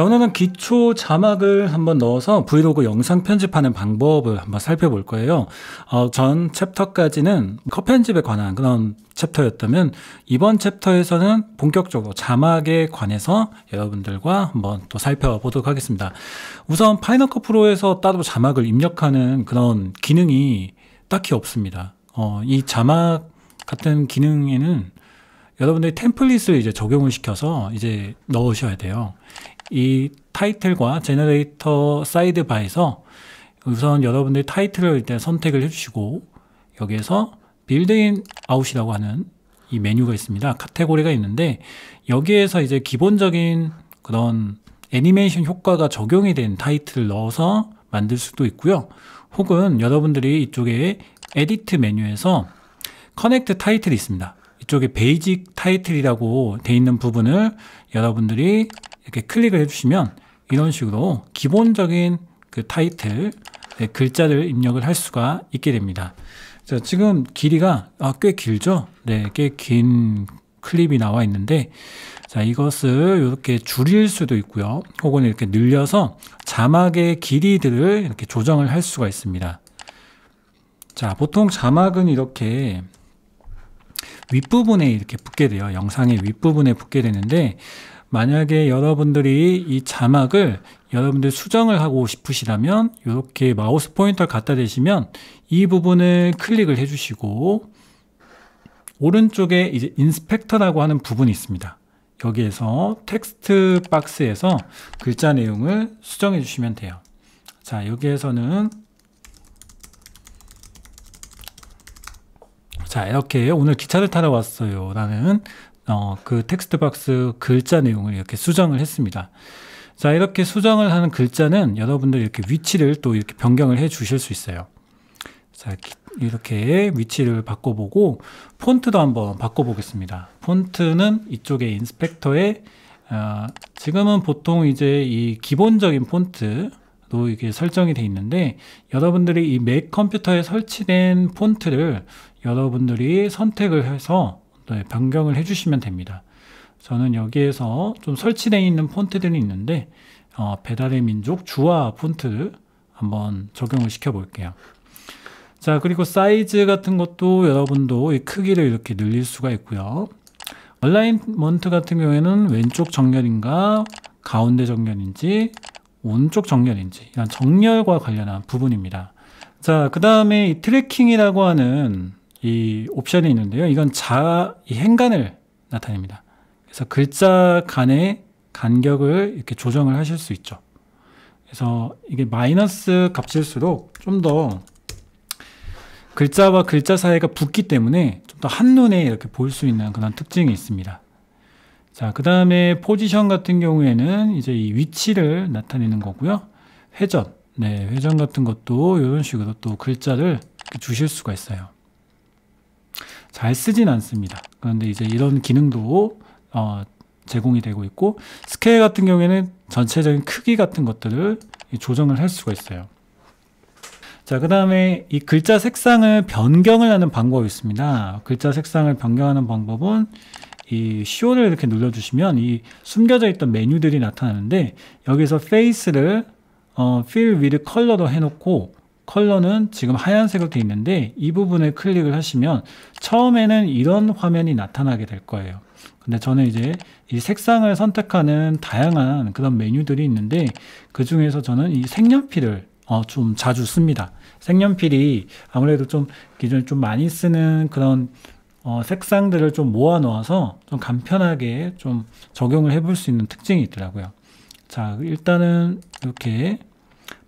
자, 오늘은 기초 자막을 한번 넣어서 브이로그 영상 편집하는 방법을 한번 살펴볼 거예요. 어, 전 챕터까지는 컷 편집에 관한 그런 챕터였다면 이번 챕터에서는 본격적으로 자막에 관해서 여러분들과 한번 또 살펴보도록 하겠습니다. 우선 파이널컷 프로에서 따로 자막을 입력하는 그런 기능이 딱히 없습니다. 어, 이 자막 같은 기능에는 여러분들이 템플릿을 이제 적용을 시켜서 이제 넣으셔야 돼요. 이 타이틀과 제너레이터 사이드 바에서 우선 여러분들이 타이틀을 일단 선택을 해주시고 여기에서 빌드인 아웃이라고 하는 이 메뉴가 있습니다. 카테고리가 있는데 여기에서 이제 기본적인 그런 애니메이션 효과가 적용이 된 타이틀을 넣어서 만들 수도 있고요. 혹은 여러분들이 이쪽에 에디트 메뉴에서 커넥트 타이틀이 있습니다. 이쪽에 베이직 타이틀이라고 돼 있는 부분을 여러분들이 이렇게 클릭을 해주시면 이런 식으로 기본적인 그 타이틀 네, 글자를 입력을 할 수가 있게 됩니다. 자, 지금 길이가 아, 꽤 길죠? 네, 꽤 긴 클립이 나와 있는데 자, 이것을 이렇게 줄일 수도 있고요. 혹은 이렇게 늘려서 자막의 길이들을 이렇게 조정을 할 수가 있습니다. 자, 보통 자막은 이렇게 윗부분에 이렇게 붙게 돼요. 영상의 윗부분에 붙게 되는데 만약에 여러분들이 이 자막을 여러분들 수정을 하고 싶으시다면 이렇게 마우스 포인터를 갖다 대시면 이 부분을 클릭을 해주시고 오른쪽에 이제 인스펙터라고 하는 부분이 있습니다. 여기에서 텍스트 박스에서 글자 내용을 수정해 주시면 돼요. 자 여기에서는 자 이렇게 오늘 기차를 타러 왔어요 라는 어, 그 텍스트 박스 글자 내용을 이렇게 수정을 했습니다. 자, 이렇게 수정을 하는 글자는 여러분들 이렇게 위치를 또 이렇게 변경을 해 주실 수 있어요. 자, 이렇게 위치를 바꿔보고 폰트도 한번 바꿔보겠습니다. 폰트는 이쪽에 인스펙터에 어, 지금은 보통 이제 이 기본적인 폰트로 이게 설정이 돼 있는데 여러분들이 이 맥 컴퓨터에 설치된 폰트를 여러분들이 선택을 해서 네, 변경을 해주시면 됩니다. 저는 여기에서 좀 설치되어 있는 폰트들이 있는데 어, 배달의 민족 주화 폰트 한번 적용을 시켜 볼게요. 자 그리고 사이즈 같은 것도 여러분도 크기를 이렇게 늘릴 수가 있고요. 얼라인먼트 같은 경우에는 왼쪽 정렬인가 가운데 정렬인지 오른쪽 정렬인지 이런 정렬과 관련한 부분입니다. 자그 다음에 이 트래킹이라고 하는 이 옵션이 있는데요. 이건 자, 이 행간을 나타냅니다. 그래서 글자 간의 간격을 이렇게 조정을 하실 수 있죠. 그래서 이게 마이너스 값일수록 좀 더 글자와 글자 사이가 붙기 때문에 좀 더 한눈에 이렇게 볼 수 있는 그런 특징이 있습니다. 자, 그 다음에 포지션 같은 경우에는 이제 이 위치를 나타내는 거고요. 회전. 네, 회전 같은 것도 이런 식으로 또 글자를 주실 수가 있어요. 잘 쓰진 않습니다. 그런데 이제 이런 기능도 어, 제공이 되고 있고 스케일 같은 경우에는 전체적인 크기 같은 것들을 조정을 할 수가 있어요. 자, 그 다음에 이 글자 색상을 변경을 하는 방법이 있습니다. 글자 색상을 변경하는 방법은 이 쇼를 이렇게 눌러주시면 이 숨겨져 있던 메뉴들이 나타나는데 여기서 페이스를 어, fill with color로 해놓고 컬러는 지금 하얀색으로 되어 있는데 이 부분을 클릭을 하시면 처음에는 이런 화면이 나타나게 될 거예요. 근데 저는 이제 이 색상을 선택하는 다양한 그런 메뉴들이 있는데 그 중에서 저는 이 색연필을 어, 좀 자주 씁니다. 색연필이 아무래도 좀 기존에 좀 많이 쓰는 그런 어, 색상들을 좀 모아 놓아서 좀 간편하게 좀 적용을 해볼 수 있는 특징이 있더라고요. 자, 일단은 이렇게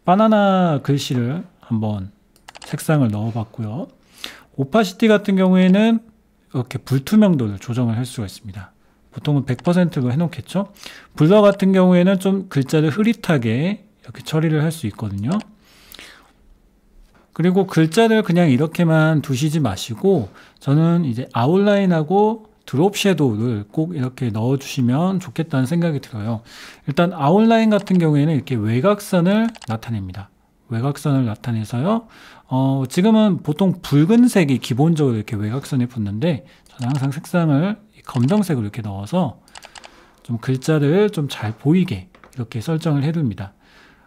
바나나 글씨를 한번 색상을 넣어봤고요. 오파시티 같은 경우에는 이렇게 불투명도를 조정을 할 수가 있습니다. 보통은 100%로 해놓겠죠. 블러 같은 경우에는 좀 글자를 흐릿하게 이렇게 처리를 할 수 있거든요. 그리고 글자를 그냥 이렇게만 두시지 마시고 저는 이제 아웃라인하고 드롭 섀도우를 꼭 이렇게 넣어주시면 좋겠다는 생각이 들어요. 일단 아웃라인 같은 경우에는 이렇게 외곽선을 나타냅니다. 외곽선을 나타내서요. 어, 지금은 보통 붉은색이 기본적으로 이렇게 외곽선에 붙는데 저는 항상 색상을 검정색으로 이렇게 넣어서 좀 글자를 좀 잘 보이게 이렇게 설정을 해둡니다.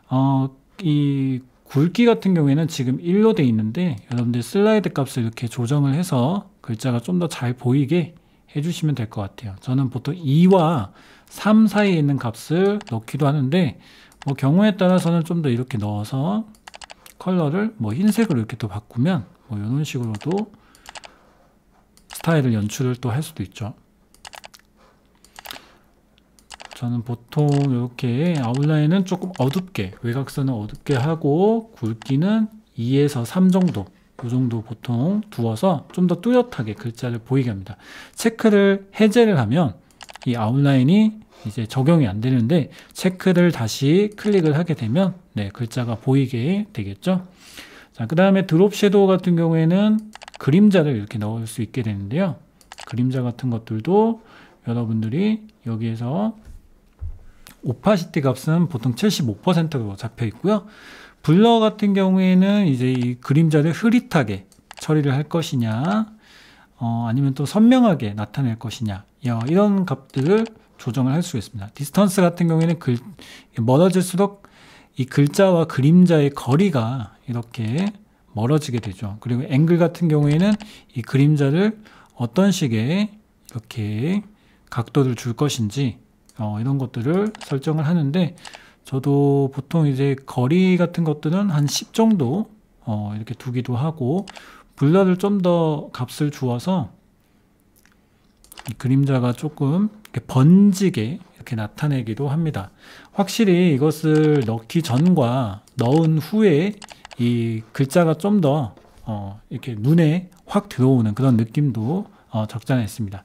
어, 이 굵기 같은 경우에는 지금 1로 돼 있는데 여러분들 슬라이드 값을 이렇게 조정을 해서 글자가 좀 더 잘 보이게 해주시면 될 것 같아요. 저는 보통 2와 3 사이에 있는 값을 넣기도 하는데 뭐 경우에 따라서는 좀 더 이렇게 넣어서 컬러를 뭐 흰색으로 이렇게 또 바꾸면 뭐 이런 식으로도 스타일을 연출을 또 할 수도 있죠. 저는 보통 이렇게 아웃라인은 조금 어둡게 외곽선은 어둡게 하고 굵기는 2에서 3 정도 이 정도 보통 두어서 좀 더 뚜렷하게 글자를 보이게 합니다. 체크를 해제를 하면 이 아웃라인이 이제 적용이 안 되는데 체크를 다시 클릭을 하게 되면 네, 글자가 보이게 되겠죠. 자, 그 다음에 드롭 섀도우 같은 경우에는 그림자를 이렇게 넣을 수 있게 되는데요. 그림자 같은 것들도 여러분들이 여기에서 오파시티 값은 보통 75%로 잡혀 있고요. 블러 같은 경우에는 이제 이 그림자를 흐릿하게 처리를 할 것이냐, 어, 아니면 또 선명하게 나타낼 것이냐, 이런 값들을 조정을 할 수 있습니다. 디스턴스 같은 경우에는 글, 멀어질수록 이 글자와 그림자의 거리가 이렇게 멀어지게 되죠. 그리고 앵글 같은 경우에는 이 그림자를 어떤 식의 이렇게 각도를 줄 것인지 어, 이런 것들을 설정을 하는데 저도 보통 이제 거리 같은 것들은 한 10 정도 어, 이렇게 두기도 하고 블러를 좀 더 값을 주어서 이 그림자가 조금 이렇게 번지게 이렇게 나타내기도 합니다. 확실히 이것을 넣기 전과 넣은 후에 이 글자가 좀더 어, 이렇게 눈에 확 들어오는 그런 느낌도 어, 적잖했습니다.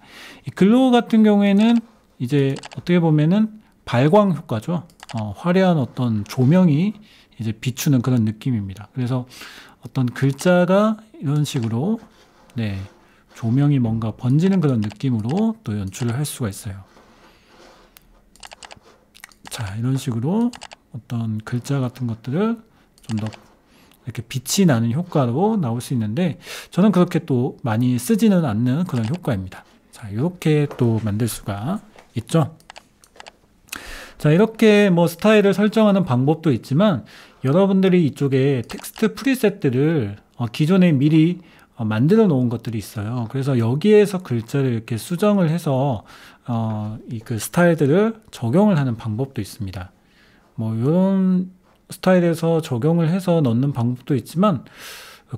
글로 같은 경우에는 이제 어떻게 보면은 발광 효과죠. 어, 화려한 어떤 조명이 이제 비추는 그런 느낌입니다. 그래서 어떤 글자가 이런 식으로 네, 조명이 뭔가 번지는 그런 느낌으로 또 연출을 할 수가 있어요. 자, 이런 식으로 어떤 글자 같은 것들을 좀 더 이렇게 빛이 나는 효과로 나올 수 있는데 저는 그렇게 또 많이 쓰지는 않는 그런 효과입니다. 자, 이렇게 또 만들 수가 있죠. 자, 이렇게 뭐 스타일을 설정하는 방법도 있지만 여러분들이 이쪽에 텍스트 프리셋들을 어, 기존에 미리 어, 만들어 놓은 것들이 있어요. 그래서 여기에서 글자를 이렇게 수정을 해서 어, 이그 스타일들을 적용을 하는 방법도 있습니다. 뭐 이런 스타일에서 적용을 해서 넣는 방법도 있지만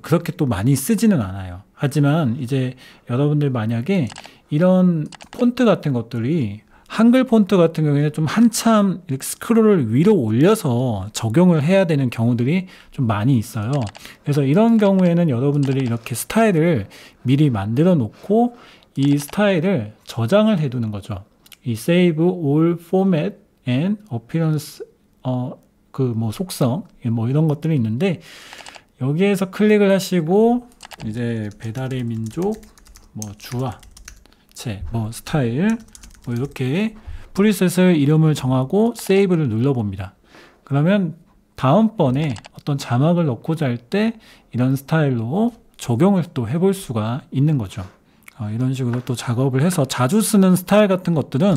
그렇게 또 많이 쓰지는 않아요. 하지만 이제 여러분들 만약에 이런 폰트 같은 것들이 한글 폰트 같은 경우에는 좀 한참 스크롤을 위로 올려서 적용을 해야 되는 경우들이 좀 많이 있어요. 그래서 이런 경우에는 여러분들이 이렇게 스타일을 미리 만들어 놓고 이 스타일을 저장을 해 두는 거죠. 이 save all format and appearance 어, 그 뭐 속성 뭐 이런 것들이 있는데 여기에서 클릭을 하시고 이제 배달의 민족 뭐 주화 채뭐 스타일 뭐 이렇게 프리셋을 이름을 정하고 세이브를 눌러봅니다. 그러면 다음번에 어떤 자막을 넣고자 할 때 이런 스타일로 적용을 또 해 볼 수가 있는 거죠. 어, 이런 식으로 또 작업을 해서 자주 쓰는 스타일 같은 것들은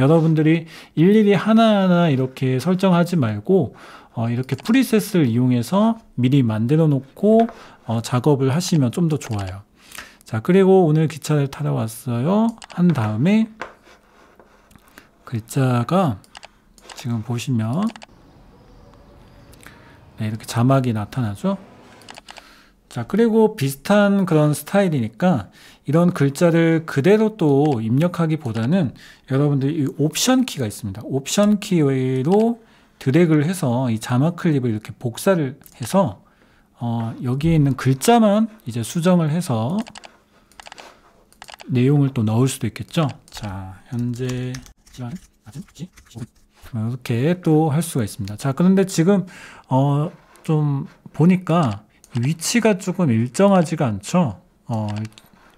여러분들이 일일이 하나하나 이렇게 설정하지 말고 어, 이렇게 프리셋을 이용해서 미리 만들어 놓고 어, 작업을 하시면 좀 더 좋아요. 자 그리고 오늘 기차를 타러 왔어요. 한 다음에 글자가 지금 보시면 네, 이렇게 자막이 나타나죠. 자 그리고 비슷한 그런 스타일이니까 이런 글자를 그대로 또 입력하기보다는 여러분들 이 옵션 키가 있습니다. 옵션 키로 드래그를 해서 이 자막 클립을 이렇게 복사를 해서 어, 여기에 있는 글자만 이제 수정을 해서 내용을 또 넣을 수도 있겠죠. 자 현재 지랄은 아주 지 이렇게 또 할 수가 있습니다. 자, 그런데 지금 어, 좀 보니까 위치가 조금 일정하지가 않죠. 어,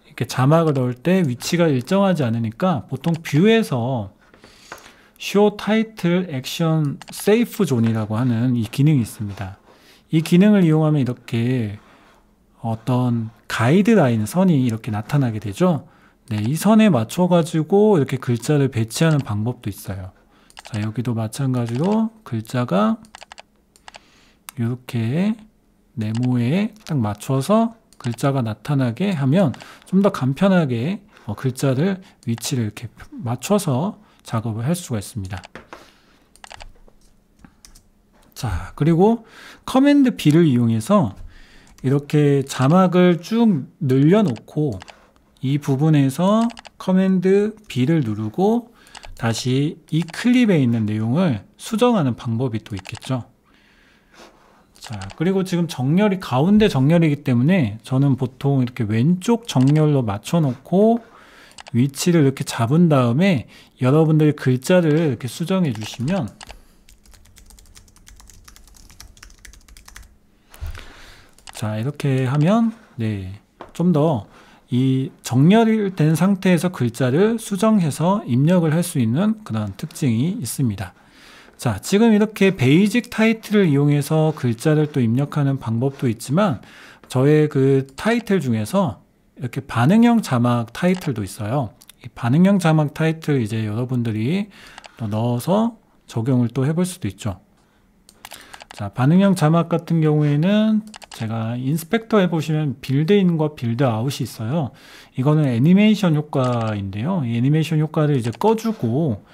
이렇게 자막을 넣을 때 위치가 일정하지 않으니까 보통 뷰에서 show title a 이라고 하는 이 기능이 있습니다. 이 기능을 이용하면 이렇게 어떤 가이드라인 선이 이렇게 나타나게 되죠. 네, 이 선에 맞춰가지고 이렇게 글자를 배치하는 방법도 있어요. 자, 여기도 마찬가지로 글자가 이렇게 네모에 딱 맞춰서 글자가 나타나게 하면 좀 더 간편하게 어, 글자를 위치를 이렇게 맞춰서 작업을 할 수가 있습니다. 자, 그리고 커맨드 B를 이용해서 이렇게 자막을 쭉 늘려놓고 이 부분에서 커맨드 B를 누르고 다시 이 클립에 있는 내용을 수정하는 방법이 또 있겠죠. 자, 그리고 지금 정렬이 가운데 정렬이기 때문에 저는 보통 이렇게 왼쪽 정렬로 맞춰놓고 위치를 이렇게 잡은 다음에 여러분들 글자를 이렇게 수정해 주시면 자, 이렇게 하면 네, 좀더 이 정렬된 상태에서 글자를 수정해서 입력을 할 수 있는 그런 특징이 있습니다. 자, 지금 이렇게 베이직 타이틀을 이용해서 글자를 또 입력하는 방법도 있지만 저의 그 타이틀 중에서 이렇게 반응형 자막 타이틀도 있어요. 이 반응형 자막 타이틀 이제 여러분들이 넣어서 적용을 또 해볼 수도 있죠. 자, 반응형 자막 같은 경우에는 제가 인스펙터 해보시면 빌드인과 빌드아웃이 있어요. 이거는 애니메이션 효과인데요. 애니메이션 효과를 이제 꺼주고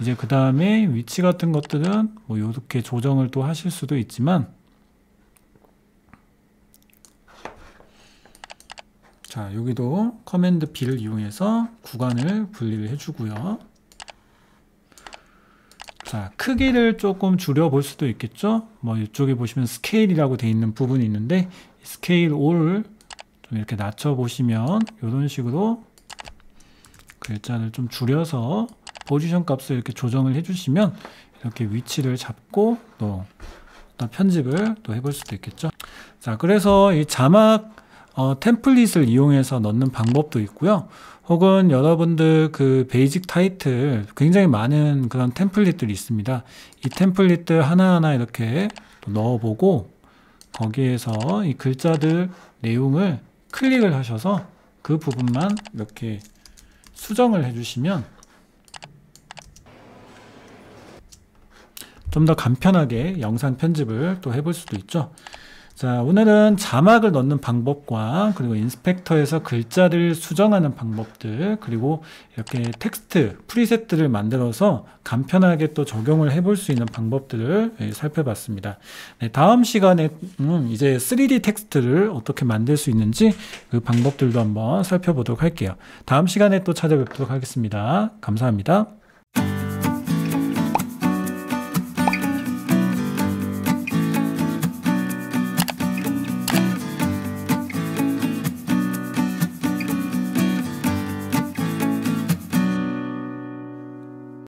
이제 그 다음에 위치 같은 것들은 뭐 이렇게 조정을 또 하실 수도 있지만 자 여기도 커맨드 빌를 이용해서 구간을 분리를 해주고요. 자, 크기를 조금 줄여볼 수도 있겠죠? 뭐 이쪽에 보시면 스케일이라고 되 있는 부분이 있는데 스케일 올 좀 이렇게 낮춰보시면 이런 식으로 글자를 좀 줄여서 포지션 값을 이렇게 조정을 해주시면 이렇게 위치를 잡고 또 편집을 또 해볼 수도 있겠죠. 자, 그래서 이 자막 어, 템플릿을 이용해서 넣는 방법도 있고요. 혹은 여러분들 그 베이직 타이틀 굉장히 많은 그런 템플릿들이 있습니다. 이 템플릿들 하나하나 이렇게 넣어보고 거기에서 이 글자들 내용을 클릭을 하셔서 그 부분만 이렇게 수정을 해주시면 좀 더 간편하게 영상 편집을 또 해볼 수도 있죠. 자, 오늘은 자막을 넣는 방법과 그리고 인스펙터에서 글자를 수정하는 방법들 그리고 이렇게 텍스트 프리셋들을 만들어서 간편하게 또 적용을 해볼 수 있는 방법들을 예, 살펴봤습니다. 네, 다음 시간에 음, 이제 3D 텍스트를 어떻게 만들 수 있는지 그 방법들도 한번 살펴보도록 할게요. 다음 시간에 또 찾아뵙도록 하겠습니다. 감사합니다.